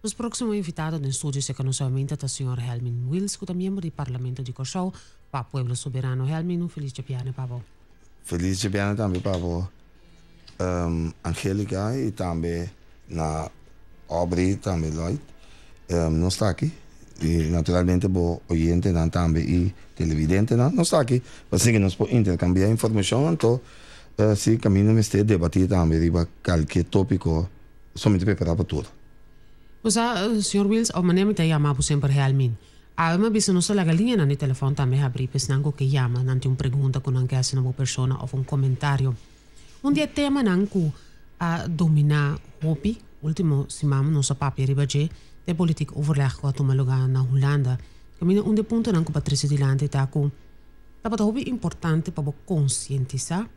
Nos próximo invitado no estúdio se a somente o senhora Helmin Wills, que é membro do Parlamento de Kosovo, para o Pueblo Soberano. Helmin, um feliz Giapiano, Pavo. Feliz dia também, Pavo. Um, ehm, Angélica e também na Aubrey, também Lloyd, um, ehm, não está aqui. E naturalmente, o oyente não, também e televidente não, não está aqui. Assim que nós podemos intercambiar informação, então, uh, se caminho me esteja debatido também sobre qualquer tópico, somente preparado para tudo. Ah, o sea, o Sr. Wills, a maneira me está chamando sempre realmente. A me bisa não la galinha na telefone também abrir, pois não que chama, não tem uma pergunta que não quer uma pessoa ou um comentário. Um dia tema não que a dominar hobby, último simam nossa papia ribagé, de política overleg gehad om lugar na Holanda. Caminha um de ponto não que Patrícia Dilante está com Tapos hobby importante para conscientizar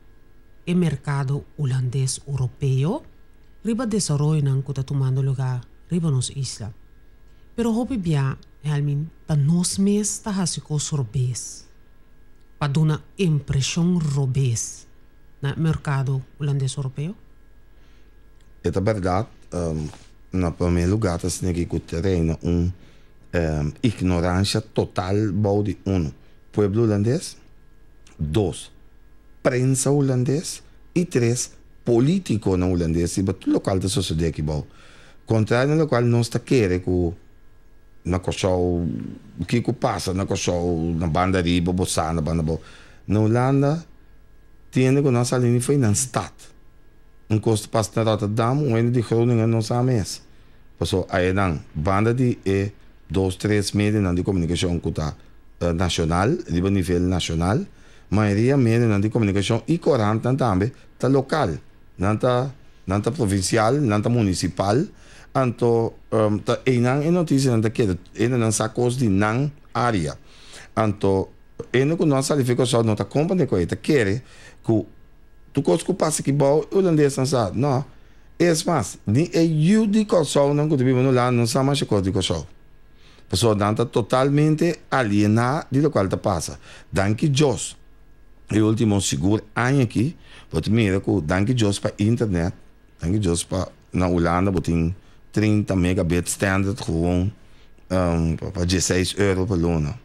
o mercado holandês europeu, riba desarrollo não que está tomando lugar Libanus isla. Pero hobi bia helmin eh, pa nos mes ta hasikos robes. Pa duna impresión robes na mercado holandês europeu? É verdade, um, na primeiro lugar, tem que terreno um, um ignorância total de um pueblo holandês, dois prensa holandês e três político na holandês e local da sociedade que bom contrario nella quale non staccare con una cosa que passa una cosa una banda de di bobossana banda bo na Holanda tiene con nossa linha foi na stat um custo passa na Rotterdam um ano de Groningen não sabe mês passou aí não banda de e dois três meses na de comunicação que tá uh, eh, nacional de nível nacional maioria meses na de comunicação e 40 também tá local não tá não tá provincial não tá municipal anto um, ta enan eno tisi nanta kede eno nan sakos di nan área anto eno ku non salifico só não tá company ko eta kere ku tu kos ku pasi ki bau holandês não sa no es mas ni e you di ko só não ku tibi no lan non sa mas coisa di ko só pessoa danta totalmente aliena di lo qual ta tá passa danki jos e último seguro ano aqui, porque mira que danke Deus para internet, danke Jos para na Holanda, botin 30 megabits standard gewoon um, para 16 euro per luna.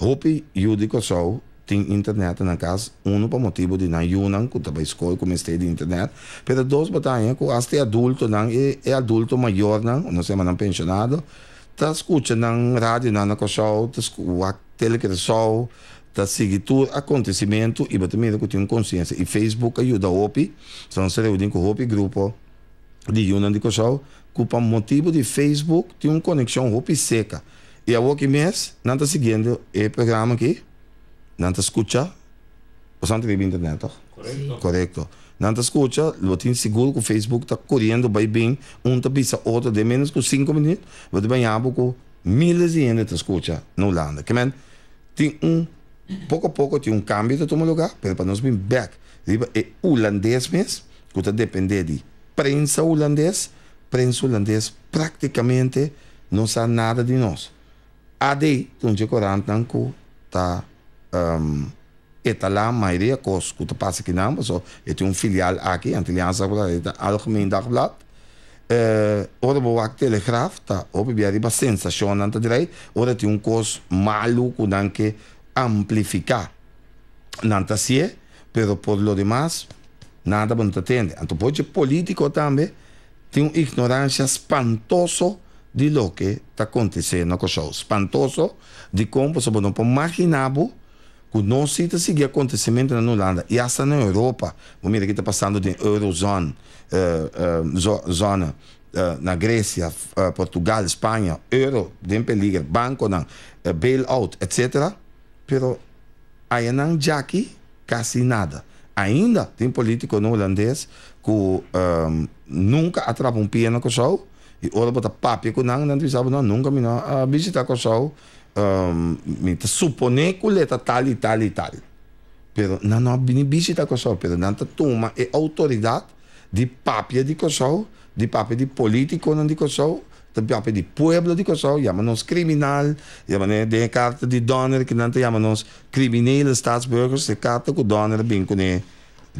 Hopi, judico só, tem internet na casa, um por motivo de na junan, que estava como comecei de internet, mas dois batalhas, que até adulto, não, e, e adulto maior, não, não sei, mas não pensionado, tá escutando na rádio, na show, tá escutando televisão, tá seguindo tudo acontecimento, e também que tem consciência. E Facebook ajuda a Hopi, então se reúne com o Hopi Grupo, de junan de Cochal, o motivo de Facebook tem uma conexão roupa seca. E a outro mês, não está seguindo o programa aqui, não está escutando o santo de internet, Correto. Correto. Não está escutando, eu tenho seguro que o Facebook está correndo bem bem, um está pisa outro de menos que 5 minutos, vou te banhar com milhares de gente escuta na Holanda. Que man, tem um, pouco a pouco tem um câmbio de todo lugar, para nós vir back. É holandês mesmo, que está dependendo de prensa holandesa, Península Holandesa praticamente não sabe nada de nós. Adi, onde corantan que tá um, está lá a maioria cos que passa aqui não, mas é tenho um filial aqui, Antiliança Bladet, Algemeen Dagblad. Eh, ora vou aqui telegraf, tá, ou bebi arriba sensacionante tá direito, ora tem um cos maluco não que amplificar. Não tá se assim, é? pero por lo demás, nada não atende. Tá então pode ser político também, tem uma ignorância espantosa de lo que está acontecendo com o show. Espantoso de como você não pode imaginar que não se seguir acontecimento na Holanda e até na Europa. Mira que está passando de Eurozone, uh, uh, zona uh, na Grécia, eh, Portugal, Espanha, Euro, tem perigo, banco, na, eh, bailout, etc. Pero aí não já aqui quase nada. Ainda tem político no holandês ku um, nunca atrapa um pia na kosau e ora bota papia ku não nanti sabu não nunca mina a ah, visita kosau um, minta tá, supone ku leta tal e tal, pero na no bini visita kosau pero nanta tá, tuma e é autoridade de papia di kosau de papia de político não di politico nan di de tapjape de pueblo di kosau jamanos criminal jamane de de que kaarte di doner kinanta jamanos criminele staatsburgers de kaarte bem doner binkune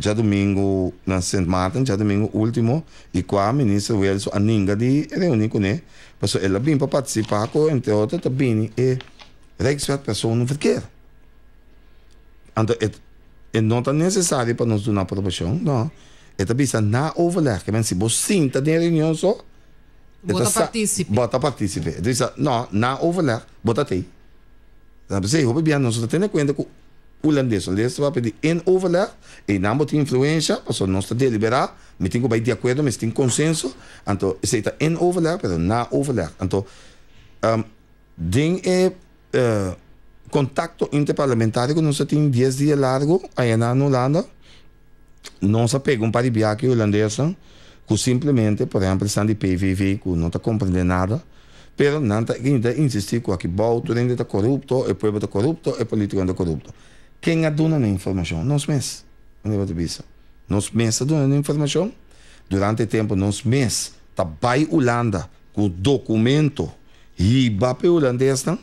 já domingo na St. Martin, já domingo último, e com a ministra Wilson Ninga de reunir com ele. Porque ela bem para participar, com, entre outras, também e registra a pessoa no verkeer. Então, é, é não é necessário para nós dar uma aprovação, não. É também na é bem se você sinta de reunião só, Bota participe. Bota participe. Então, não, na overleg, bota aí, Sabe, você, eu bem, nós temos que ter em conta que holandês. Holandês vai pedir em overleg, e não tem influência, porque não está deliberado, mas tem que ir de acordo, mas tem consenso, então está em overleg, mas não overleg. Então, um, tem é, uh, contacto interparlamentar que nós temos 10 dias largo, aí na Holanda, nós pegamos um par de viagem holandesa, que simplesmente, por exemplo, estão de PVV, que não está compreendendo nada, Mas não está ainda insistindo que o Bauer ainda está corrupto, o povo está corrupto, o político está corrupto quem aduna na informação? nos meses a nível de visa. Nós mesmos informação. Durante o tempo, meses mesmos, vai Holanda com documento e para a não?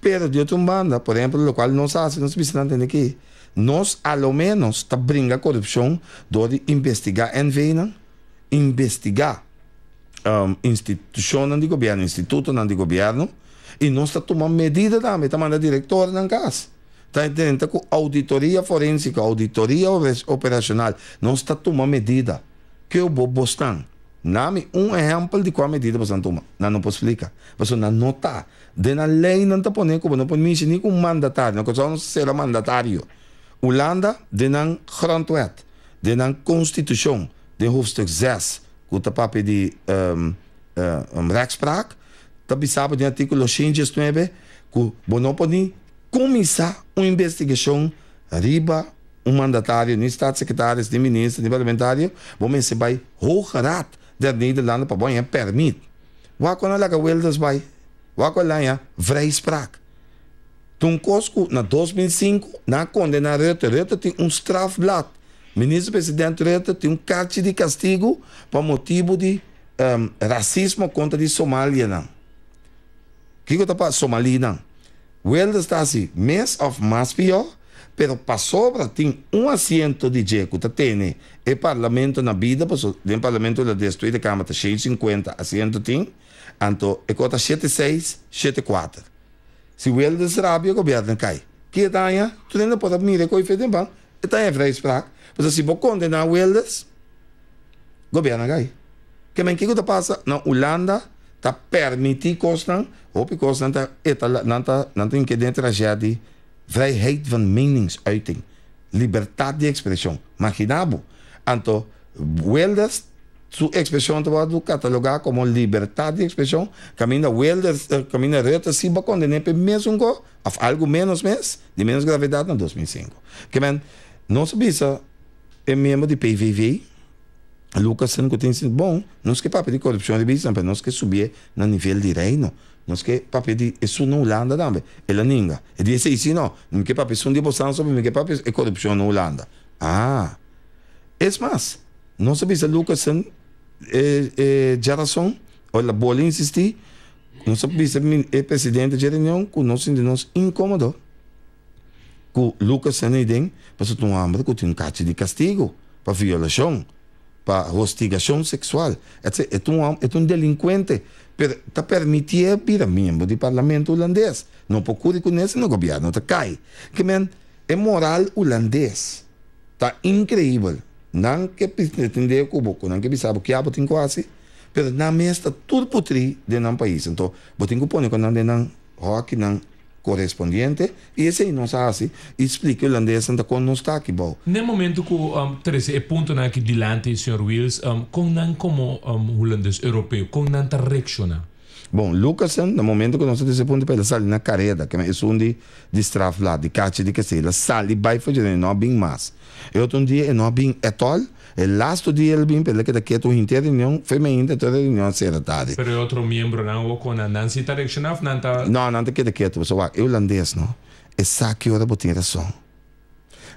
Pero de outra banda, por exemplo, o qual nós fazemos, nós precisamos entender que nós, ao menos, tá brinca a corrupção, deve investigar em vena, investigar um, instituição de governo, instituto de governo, e nós tá tomando medida também, tá mandando diretor na casa. Está entendendo? Está então, auditoria forense, auditoria operacional. Não está tomando medida. Que eu vou postar. nami um exemplo de qual é medida você não toma. Não, não posso explicar. Você não nota. De na lei não está pondo como não pode me mencionar com mandatário. Não consegue ser mandatário. Holanda, de na grondwet, de na constituição, de hoofdstuk 6, com o papel de um, uh, um, rechtspraak, está bisabo de artigo 109, que não pode começar uma investigação riba um mandatário, nem Estado Secretário, nem Ministro, nem Parlamentário, vamos receber o rato da Nederlanda para banhar permite. Vá quando ela que weldas vai, vá quando ela é vreis prac. Tuncosco, então, na 2005, na condena Reta, Reta tem um strafblat, Ministro-presidente Reta tem um cárcere de castigo para motivo de um, ehm, racismo contra de Somália. O que que eu estou falando? Somália, não. O Wells está assim, Mess of Maspio, pero para sobra tem um assento de jeco, tá tem é parlamento na vida, pois tem parlamento da destruir de Câmara, tá cheio 50 assento tem, então é cota 76, 74. Se o Wells rabia, o governo cai. Que tá aí, tu ainda pode mirar com o efeito em banco, está em frente para cá. Pois se vou condenar Wells, governo cai. Que bem que que passa na Holanda, ta permitir constant op je constant eh, nanta nanta in kedent tragedie vrijheid van meningsuiting libertad de expressão maginabo anto Wilders sua expressão tu vai catalogar como liberdade de expressão caminha Wilders eh, caminha reta se ba condenar pe um go af algo menos mês de menos gravidade na 2005 que men não visa é membro de PVV Lucas que tem sido bom. Não se que papel de corrupção de Bissam, não se que subir no nível de reino. Não se que papel de isso não Holanda também. Ela é ninga. E disse isso não. Não que papel são de Bossan sobre, não que papel é corrupção na Holanda. Ah. É mais. Não se pensa Lucas é, é, já razão. Olha, bola insistir. Não se o é eh, presidente de reunião que nós incomodou. Que Lucas não idem, mas tu não abre que tem um cate de castigo para violação para hostigação sexual. É, é, um, é um delinquente. Per, está permitido vir a membro do parlamento holandês. Não procure com isso no governo, está cai. Que men, é moral holandês. Está incrível. Não que entender o boco, não que pensar o que há, botem quase. Mas na mesa está tudo putri de do país. Então, botem cupom quando não tem rock, não correspondiente e assim não sabe assim explica o holandês anda quando não está aqui bom no momento que um, Teresa é ponto na né, que delante senhor Wills um, como não como um, holandês europeu como não está reaccionando Bom, Lucas, no momento que nós temos esse ponto para ele, sai na carreira, que é um de, de straf lá, de cate de que sei, ele sai e vai fazer, né, não é bem mais. e outro dia, não é bem etol, El lasto dia el bin, pela que daqui tu inteira reunião, foi me ainda toda reunião será tarde. Pero outro membro não o com a Nancy Directionaf, não tá Não, não te queda quieto, pessoal. Eu holandês, não. É só que hora botinha razão.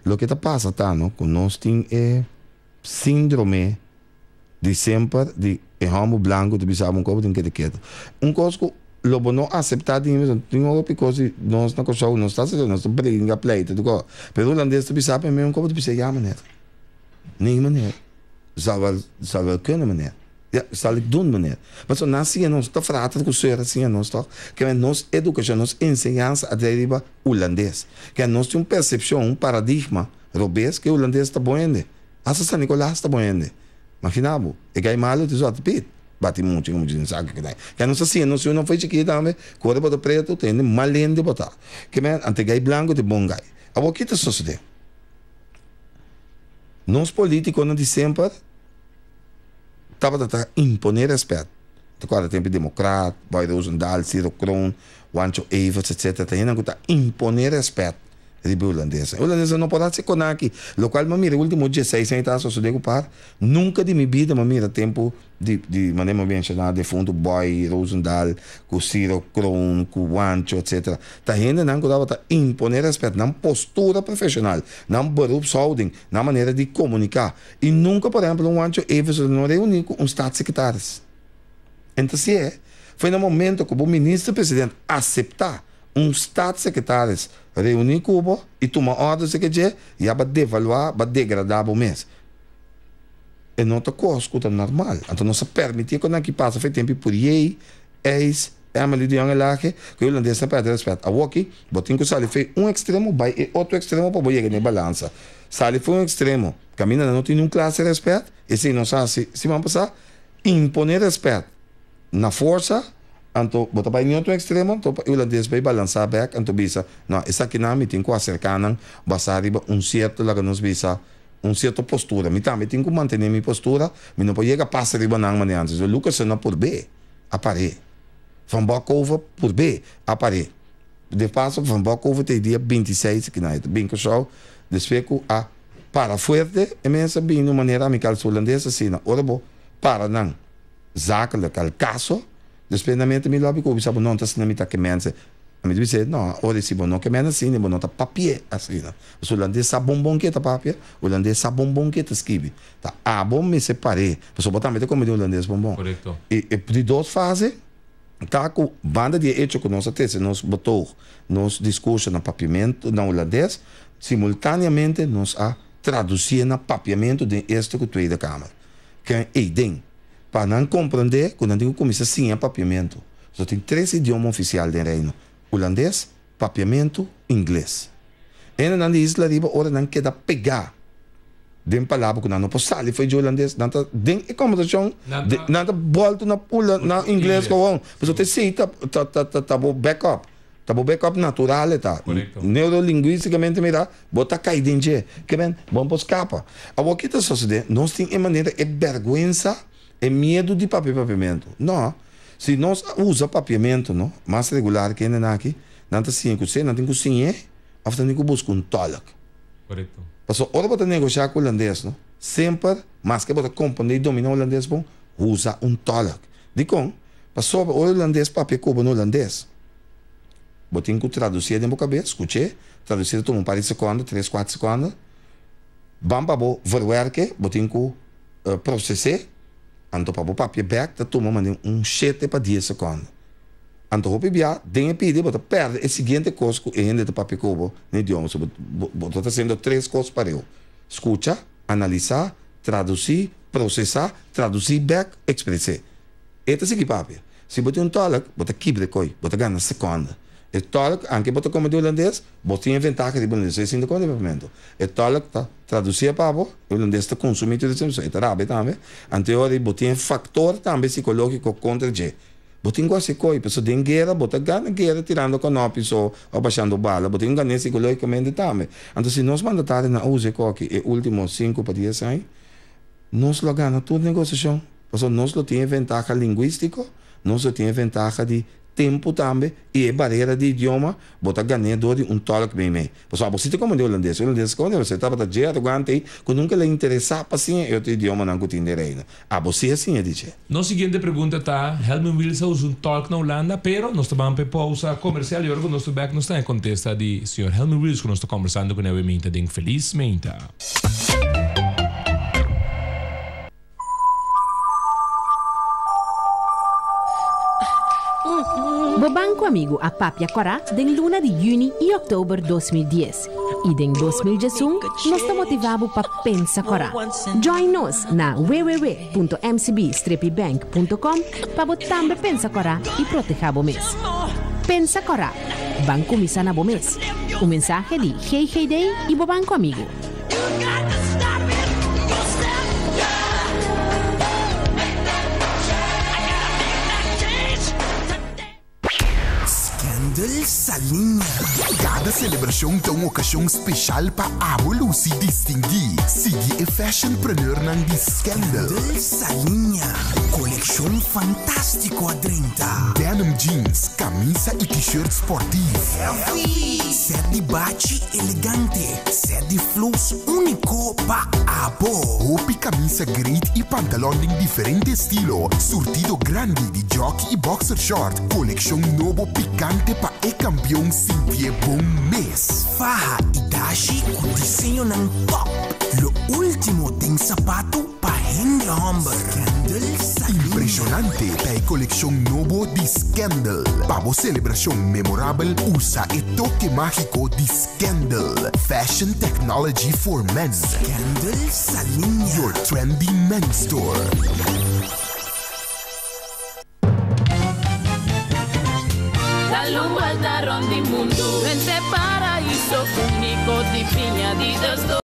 Lo que está passa tá, não, conosco tem eh, é síndrome de sempre de é homo branco de bisabo um corpo tem que tu Um cosco lo não aceptar din mesmo tem algo because nós na coisa não está se nós brinca pleito do go. Pero holandês tu bisabo mesmo um tu de bisabo maneira. Nee, meneer. Zal wel, zal wel kunnen, meneer. Ja, zal ik doen, meneer. Maar zo na zien ons, toch verhaalt o senhor zien ons toch? Que men nos educação, nos enseñança a deriva holandês. Que nós temos percepção, um paradigma, robês, que o holandês está bom ainda, Asa San Nicolás está bom boende. Mas é que gai mal tu só te pide. Bate muito, como dizem, sabe que é, Que não assim, não sei, não foi chiquita, também. Cor de preto, tem malende botar. Que men, ante gai branco, de bom gai. A boquita só se nós políticos não dissemos estava tá a impor imponer respeito. Então, de quando tempo democrata, Boy Rosendahl, Ciro Kron, Wancho Evers, etc. Ainda está imponer respeito ribe holandesa. Holandesa não pode ser conaki. Local, mamira, último 16 anos, tá, só se par. Nunca de minha vida, mamira, tempo de, de maneira bem chamada, de fundo, Boy, Rosendal, com Ciro, Kron, com Wancho, etc. Tá ainda não cuidava, tá imponer respeito, não postura profissional, não barulho sauding, na maneira de comunicar. E nunca, por exemplo, um Wancho, Everson, eh, não reuniu com um Estado-secretário. Então, se é, foi no eh, momento que o ministro-presidente aceitar um Estado-secretário reunir cubo e tomar ordem, sei que é, e a devaluar, a degradar o mês. E não está cosco, escuta normal. Então não se permite quando aqui passa, faz tempo por aí, eis, é uma lidião é lá que o holandês sempre de respeito. A walkie, botinho que sali fez um extremo, vai e outro extremo para boiar na balança. Sali foi um extremo, caminha não tem nenhum classe de respeito, e se não sabe se, se vão passar, imponer respeito na força, Anto, bota para em outro extremo, anto, o holandês vai balançar back, anto bisa, não, essa aqui não, me tem que acercar, passar basar riba um certo, lá que nos bisa, um certo postura, me tá, me tem que manter minha postura, me não pode passar de não, antes, o Lucas não por B, apare, Van Bokhoven por B, apare, de passo, Van Bokhoven tem dia 26, que não é, bem que só, que a para fuerte, e mensa, bem, de maneira amical holandesa, assim, ora, bom, para não, zakelijk, al caso, desprendeu-me Desprendamente não labi kubi sabu non tasina mi take mense. Ami dibi se, no, ori si bono ke mena sini, bono ta papie asina. O lande sa bombon ke ta papie, o lande sa bombon ke ta skibi. Ta abon me separe. So botam mete como de holandês bombom. Correto. E, e de duas fases, tá com banda de hecho com nossa tese, nós botou nosso discurso na papimento, na holandês, simultaneamente nós a traduzir na papiamento de esta que tu da câmara. Que é idem. Para não compreender, quando eu comecei sim é papiamento. Só tem três idiomas oficiais do reino: holandês, papiamento inglês. Ainda na isla riba, ora não queda pegar. uma palavra que não posso sair, foi de holandês, não está. Den é como se não está volto na, na inglês com o Mas eu tenho sim, tá, tá, tá, tá, tá, backup. Tá bom, backup natural, tá. Neurolinguisticamente, mira, bota cair dentro. Que bem, vamos para escapa. A boquita sucede, nós temos uma maneira de é vergonha é medo de papel papiamento. Não. Se nós usa papiamento, não, mais regular que ainda aqui, não tem cinco, se não tem afinal after não busca um tolak. Correto. Passou hora para negociar com o holandês, não? Sempre, mas que para e domina o holandês, bom, usa um tolak. De com, passou o holandês papel cuba no holandês. Botei que traduzir de minha cabeça, escutei, traduzir todo um par de segundos, três, quatro segundos. Bamba, vou verwerken, botei que uh, eh, processar, Aan de papa papje bek, dat toma mandem um chete para 10 seconden. Aan de hopi bia, dingen pide, bota perde. E seguinte coisa que ainda de papi cubo, ne idiomas, bota sendo três coisas pareu. Escuta, analisa, traduzir, processa, traduzir back, expresse. expressar. Eta sigi papi. Se bota um tolak, bota kibre koi, bota gana segunda. E tolk, anche boto como de holandês, boto tem vantagem de holandês, é assim de departamento. E tolk, tá, traduzia para o holandês está consumindo de sempre, a rabe também. Anterior, boto tem fator também psicológico contra G. Boto tem a coi, pessoa tem guerra, boto ganha guerra tirando canopis ou abaixando bala, boto tem ganha psicologicamente também. Então, se nós mandatar na use coque, e últimos 5 para 10 anos, nós lo ganha tudo negociação. Pessoa, nós lo a vantagem linguística, nós lo a vantagem de tempo também e é barreira de idioma botar ganhador de um talk bem bem pessoal você tem como de holandês o holandês quando você estava tá de arrogante que nunca lhe para ah, assim eu é tenho idioma não que é ainda a ah, você é assim é dizer nossa seguinte pergunta tá Helmut Wilson usa um talk na Holanda pero nós estamos para pausa comercial e agora nós back nós estamos em contesta de senhor Helmut Wilson que nós estamos conversando com ele infelizmente banco Amigo a Papia den luna de juni y octubre 2010. y den 2021, nos estamos motivados para pensar Corá. Join nos na www.mcb-bank.com para pensar Corá y proteger mes mês. Pensa Corá, Banco Misana Bomes. Un mensaje de Hey day y banco Amigo. Adel Salinha, Cada celebração tem uma ocasião especial para Abolo Lucy distinguir. Sigue a fashionpreneur nan de Scandal. Adel Salinha. Coleção fantástico a 30. Denim jeans, camisa e t-shirt esportivo. Selfie. É set di baci elegante, set di flus unico pa abo. Opi camisa grid y pantalón in diferente estilo, surtido grande di jockey y boxer short, Collection nuevo piccante pa e campeón sin tiempo buon mes. Faja y dashi con disegno nan top, lo ultimo ten sapato pa hende hombre. Candles, impresionante. La colección nuevo de Scandal. Para celebración memorable, usa el toque mágico de Scandal. Fashion Technology for Men. Scandal Saloon. Your trendy men store. Dale un mundo. Vente paraíso único, di piña di dos